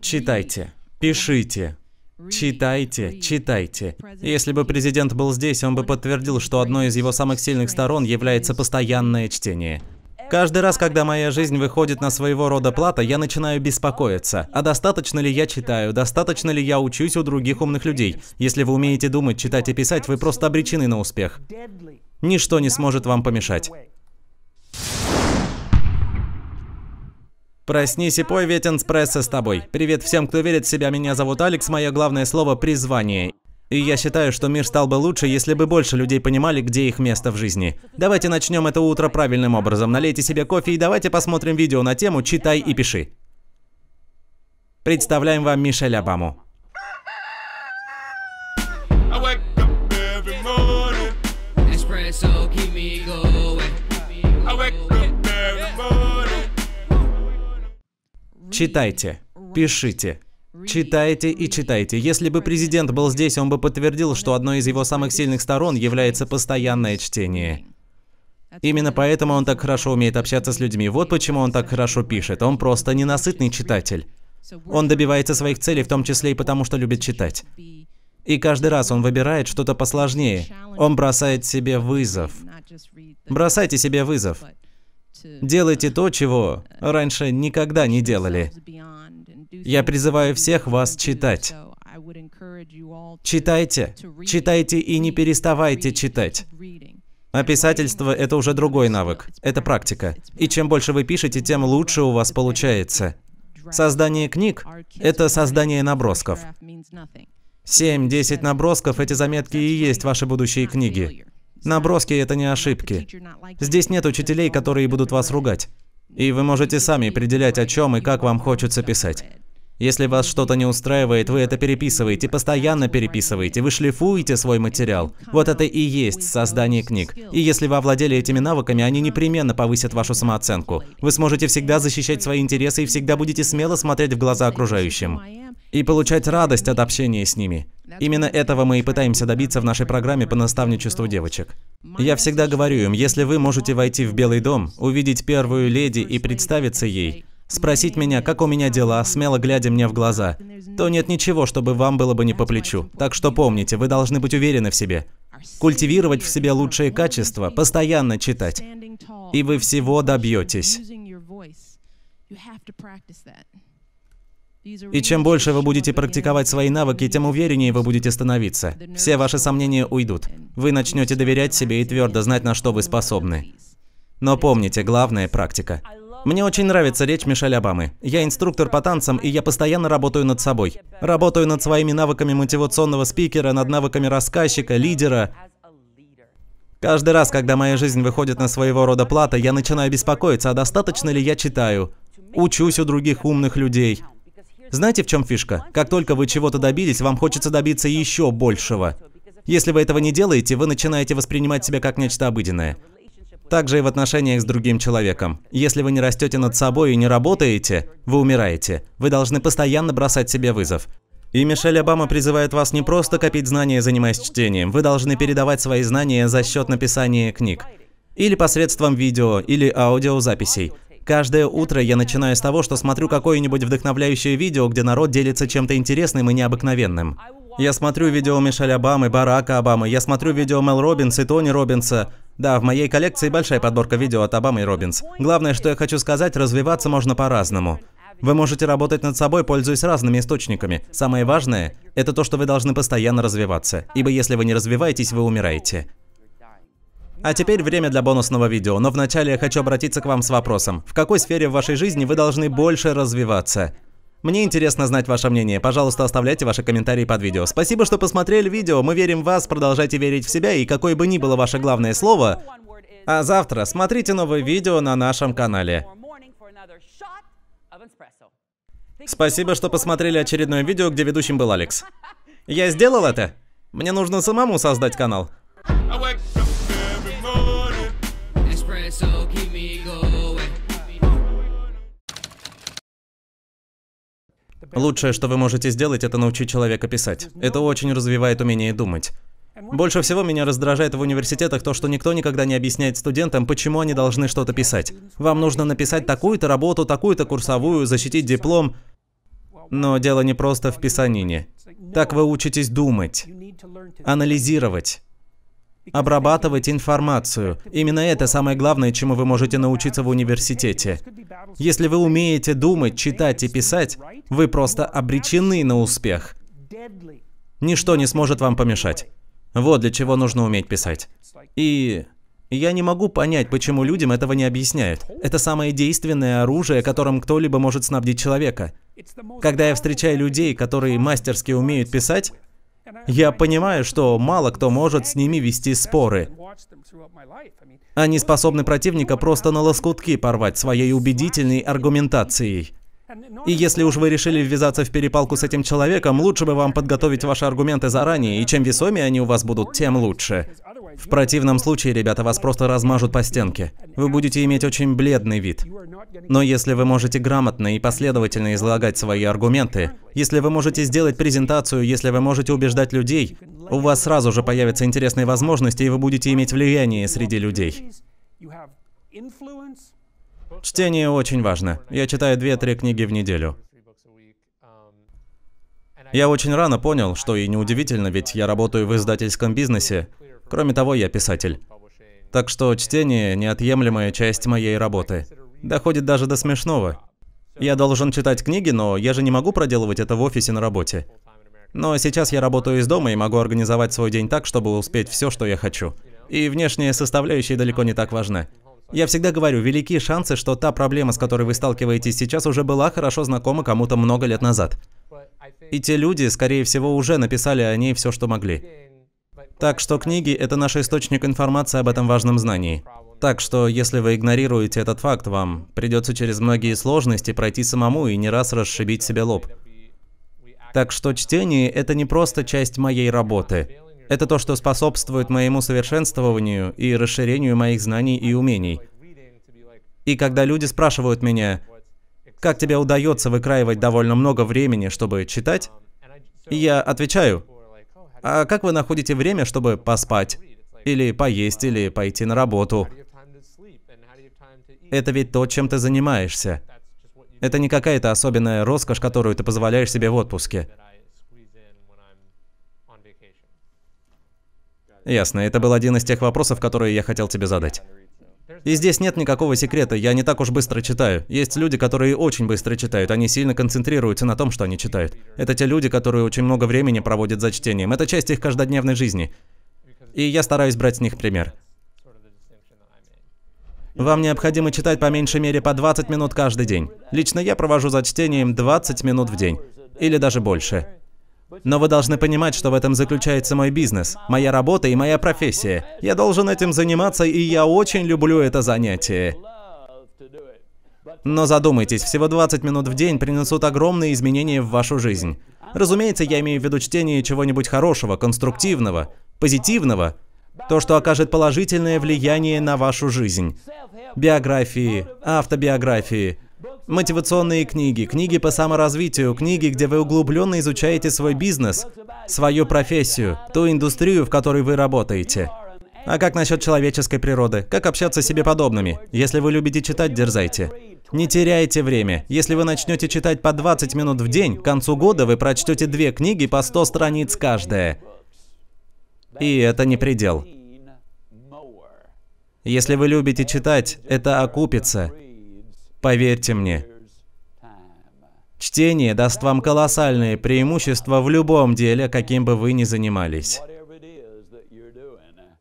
Читайте, пишите, Читайте, читайте. Если бы президент был здесь, он бы подтвердил, что одной из его самых сильных сторон является постоянное чтение. Каждый раз, когда моя жизнь выходит на своего рода плата, я начинаю беспокоиться. А достаточно ли я читаю? Достаточно ли я учусь у других умных людей? Если вы умеете думать, читать и писать, вы просто обречены на успех. Ничто не сможет вам помешать. Проснись и пой, ведь Энспресса с тобой. Привет всем, кто верит в себя. Меня зовут Алекс, мое главное слово – призвание. И я считаю, что мир стал бы лучше, если бы больше людей понимали, где их место в жизни. Давайте начнем это утро правильным образом. Налейте себе кофе и давайте посмотрим видео на тему «Читай и пиши». Представляем вам Мишель Обаму. I wake Читайте, пишите, Читайте и читайте. Если бы президент был здесь, он бы подтвердил, что одной из его самых сильных сторон является постоянное чтение. Именно поэтому он так хорошо умеет общаться с людьми. Вот почему он так хорошо пишет. Он просто ненасытный читатель. Он добивается своих целей, в том числе и потому, что любит читать. И каждый раз он выбирает что-то посложнее. Он бросает себе вызов. Бросайте себе вызов. Делайте то, чего раньше никогда не делали. Я призываю всех вас читать. Читайте, читайте и не переставайте читать. А писательство – это уже другой навык, это практика. И чем больше вы пишете, тем лучше у вас получается. Создание книг – это создание набросков. 7-10 набросков – эти заметки и есть ваши будущие книги. Наброски — это не ошибки. Здесь нет учителей, которые будут вас ругать. И вы можете сами определять, о чем и как вам хочется писать. Если вас что-то не устраивает, вы это переписываете, постоянно переписываете, вы шлифуете свой материал. Вот это и есть создание книг. И если вы овладели этими навыками, они непременно повысят вашу самооценку. Вы сможете всегда защищать свои интересы и всегда будете смело смотреть в глаза окружающим. И получать радость от общения с ними. Именно этого мы и пытаемся добиться в нашей программе по наставничеству девочек. Я всегда говорю им, если вы можете войти в Белый дом, увидеть первую леди и представиться ей, Спросить меня, как у меня дела, смело глядя мне в глаза, то нет ничего, чтобы вам было бы не по плечу. Так что помните, вы должны быть уверены в себе. Культивировать в себе лучшие качества, постоянно читать. И вы всего добьетесь. И чем больше вы будете практиковать свои навыки, тем увереннее вы будете становиться. Все ваши сомнения уйдут. Вы начнете доверять себе и твердо знать, на что вы способны. Но помните, главное – практика. Мне очень нравится речь Мишель Обамы. Я инструктор по танцам, и я постоянно работаю над собой. Работаю над своими навыками мотивационного спикера, над навыками рассказчика, лидера. Каждый раз, когда моя жизнь выходит на своего рода плата, я начинаю беспокоиться, а достаточно ли я читаю, учусь у других умных людей. Знаете, в чем фишка? Как только вы чего-то добились, вам хочется добиться еще большего. Если вы этого не делаете, вы начинаете воспринимать себя как нечто обыденное. Также и в отношениях с другим человеком. Если вы не растете над собой и не работаете, вы умираете. Вы должны постоянно бросать себе вызов. И Мишель Обама призывает вас не просто копить знания, занимаясь чтением, вы должны передавать свои знания за счет написания книг. Или посредством видео, или аудиозаписей. Каждое утро я начинаю с того, что смотрю какое-нибудь вдохновляющее видео, где народ делится чем-то интересным и необыкновенным. Я смотрю видео Мишель Обамы, Барака Обамы, я смотрю видео Мел Робинс и Тони Робинса, да, в моей коллекции большая подборка видео от Обамы и Робинс. Главное, что я хочу сказать, развиваться можно по-разному. Вы можете работать над собой, пользуясь разными источниками. Самое важное – это то, что вы должны постоянно развиваться, ибо если вы не развиваетесь, вы умираете. А теперь время для бонусного видео, но вначале я хочу обратиться к вам с вопросом. В какой сфере в вашей жизни вы должны больше развиваться? Мне интересно знать ваше мнение, пожалуйста, оставляйте ваши комментарии под видео. Спасибо, что посмотрели видео, мы верим в вас, продолжайте верить в себя, и какое бы ни было ваше главное слово... А завтра смотрите новое видео на нашем канале. Спасибо, что посмотрели очередное видео, где ведущим был Алекс. Я сделал это? Мне нужно самому создать канал. А Лучшее, что вы можете сделать, это научить человека писать. Это очень развивает умение думать. Больше всего меня раздражает в университетах то, что никто никогда не объясняет студентам, почему они должны что-то писать. Вам нужно написать такую-то работу, такую-то курсовую, защитить диплом. Но дело не просто в писанине. Так вы учитесь думать, анализировать, обрабатывать информацию. Именно это самое главное, чему вы можете научиться в университете. Если вы умеете думать, читать и писать, вы просто обречены на успех. Ничто не сможет вам помешать. Вот для чего нужно уметь писать. И я не могу понять, почему людям этого не объясняют. Это самое действенное оружие, которым кто-либо может снабдить человека. Когда я встречаю людей, которые мастерски умеют писать, я понимаю, что мало кто может с ними вести споры. Они способны противника просто на лоскутки порвать своей убедительной аргументацией. И если уж вы решили ввязаться в перепалку с этим человеком, лучше бы вам подготовить ваши аргументы заранее, и чем весомее они у вас будут, тем лучше. В противном случае ребята вас просто размажут по стенке. Вы будете иметь очень бледный вид. Но если вы можете грамотно и последовательно излагать свои аргументы, если вы можете сделать презентацию, если вы можете убеждать людей, у вас сразу же появятся интересные возможности, и вы будете иметь влияние среди людей. Чтение очень важно. Я читаю 2-3 книги в неделю. Я очень рано понял, что и неудивительно, ведь я работаю в издательском бизнесе. Кроме того, я писатель. Так что чтение – неотъемлемая часть моей работы. Доходит даже до смешного. Я должен читать книги, но я же не могу проделывать это в офисе на работе. Но сейчас я работаю из дома и могу организовать свой день так, чтобы успеть все, что я хочу. И внешняя составляющая далеко не так важна. Я всегда говорю, велики шансы, что та проблема, с которой вы сталкиваетесь сейчас, уже была хорошо знакома кому-то много лет назад. И те люди, скорее всего, уже написали о ней все, что могли. Так что книги – это наш источник информации об этом важном знании. Так что, если вы игнорируете этот факт, вам придется через многие сложности пройти самому и не раз расшибить себе лоб. Так что чтение – это не просто часть моей работы. Это то, что способствует моему совершенствованию и расширению моих знаний и умений. И когда люди спрашивают меня, как тебе удается выкраивать довольно много времени, чтобы читать? И я отвечаю, а как вы находите время, чтобы поспать? Или поесть, или пойти на работу? Это ведь то, чем ты занимаешься. Это не какая-то особенная роскошь, которую ты позволяешь себе в отпуске. Ясно, это был один из тех вопросов, которые я хотел тебе задать. И здесь нет никакого секрета, я не так уж быстро читаю. Есть люди, которые очень быстро читают, они сильно концентрируются на том, что они читают. Это те люди, которые очень много времени проводят за чтением. Это часть их каждодневной жизни. И я стараюсь брать с них пример. Вам необходимо читать по меньшей мере по 20 минут каждый день. Лично я провожу за чтением 20 минут в день. Или даже больше. Но вы должны понимать, что в этом заключается мой бизнес, моя работа и моя профессия. Я должен этим заниматься, и я очень люблю это занятие. Но задумайтесь, всего 20 минут в день принесут огромные изменения в вашу жизнь. Разумеется, я имею в виду чтение чего-нибудь хорошего, конструктивного, позитивного, то, что окажет положительное влияние на вашу жизнь. Биографии, автобиографии, Мотивационные книги, книги по саморазвитию, книги, где вы углубленно изучаете свой бизнес, свою профессию, ту индустрию, в которой вы работаете. А как насчет человеческой природы? Как общаться с себе подобными? Если вы любите читать, дерзайте. Не теряйте время. Если вы начнете читать по 20 минут в день, к концу года вы прочтете две книги по 100 страниц каждая. И это не предел. Если вы любите читать, это окупится. Поверьте мне. Чтение даст вам колоссальные преимущества в любом деле, каким бы вы ни занимались.